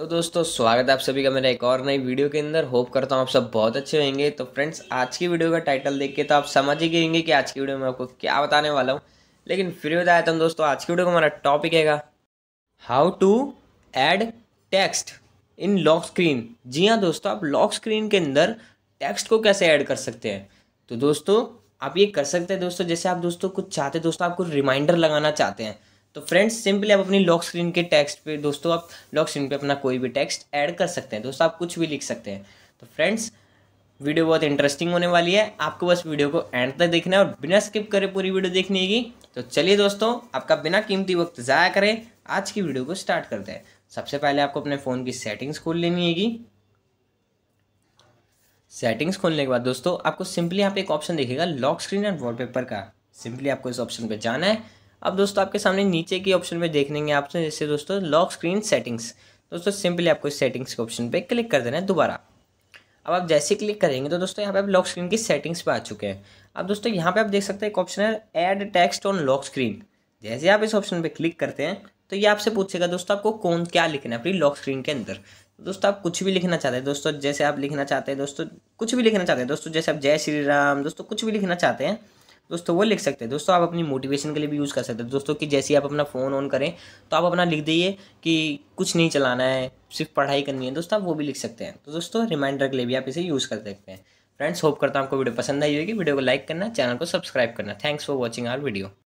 तो दोस्तों स्वागत है आप सभी का मेरा एक और नई वीडियो के अंदर होप करता हूँ आप सब बहुत अच्छे होंगे तो फ्रेंड्स आज की वीडियो का टाइटल देख के तो आप समझ ही गए होंगे कि आज की वीडियो में आपको क्या बताने वाला हूँ लेकिन फिर भी बताया था दोस्तों आज की वीडियो का हमारा टॉपिक है how to add text in lock screen जी हाँ दोस्तों आप लॉक स्क्रीन के अंदर टेक्स्ट को कैसे ऐड कर सकते हैं तो दोस्तों आप ये कर सकते हैं दोस्तों जैसे आप दोस्तों कुछ चाहते दोस्तों आपको रिमाइंडर लगाना चाहते हैं तो फ्रेंड्स सिंपली आप अपनी लॉक स्क्रीन के टेक्स्ट पे दोस्तों आप लॉक स्क्रीन पे अपना कोई भी टेक्स्ट ऐड कर सकते हैं दोस्तों आप कुछ भी लिख सकते हैं तो फ्रेंड्स वीडियो बहुत इंटरेस्टिंग होने वाली है आपको बस वीडियो को एंड तक देखना है और बिना स्किप करे पूरी वीडियो देखने की तो चलिए दोस्तों आपका बिना कीमती वक्त ज़ाया करें आज की वीडियो को स्टार्ट करते हैं सबसे पहले आपको अपने फ़ोन की सेटिंग्स खोल लेनी है सेटिंग्स खोलने के बाद दोस्तों आपको सिंपली यहाँ पे एक ऑप्शन देखेगा लॉक स्क्रीन एंड वॉलपेपर का सिंपली आपको इस ऑप्शन पे जाना है अब दोस्तों आपके सामने नीचे के ऑप्शन में देख लेंगे आपसे जैसे दोस्तों लॉक स्क्रीन सेटिंग्स दोस्तों सिंपली आपको इस सेटिंग्स के ऑप्शन पे क्लिक कर देना है दोबारा अब आप जैसे क्लिक करेंगे तो दोस्तों यहाँ पे आप लॉक स्क्रीन की सेटिंग्स पे आ चुके हैं अब दोस्तों यहाँ पे आप देख सकते हैं एक ऑप्शन है add text on lock screen जैसे आप इस ऑप्शन पे क्लिक करते हैं तो ये आपसे पूछेगा दोस्तों आपको कौन क्या लिखना है अपनी लॉक स्क्रीन के अंदर तो दोस्तों आप कुछ भी लिखना चाहते हैं दोस्तों जैसे आप लिखना चाहते हैं दोस्तों कुछ भी लिखना चाहते हैं दोस्तों जैसे आप जय श्री राम दोस्तों कुछ भी लिखना चाहते हैं दोस्तों वो लिख सकते हैं दोस्तों आप अपनी मोटिवेशन के लिए भी यूज़ कर सकते हैं दोस्तों कि जैसे आप अपना फ़ोन ऑन करें तो आप अपना लिख दीजिए कि कुछ नहीं चलाना है सिर्फ पढ़ाई करनी है दोस्तों आप वो भी लिख सकते हैं तो दोस्तों रिमाइंडर के लिए भी आप इसे यूज़ कर सकते हैं फ्रेंड्स होप करता हूँ आपको वीडियो पसंद आई होगी वीडियो को लाइक करना चैनल को सब्सक्राइब करना thanks for watching our video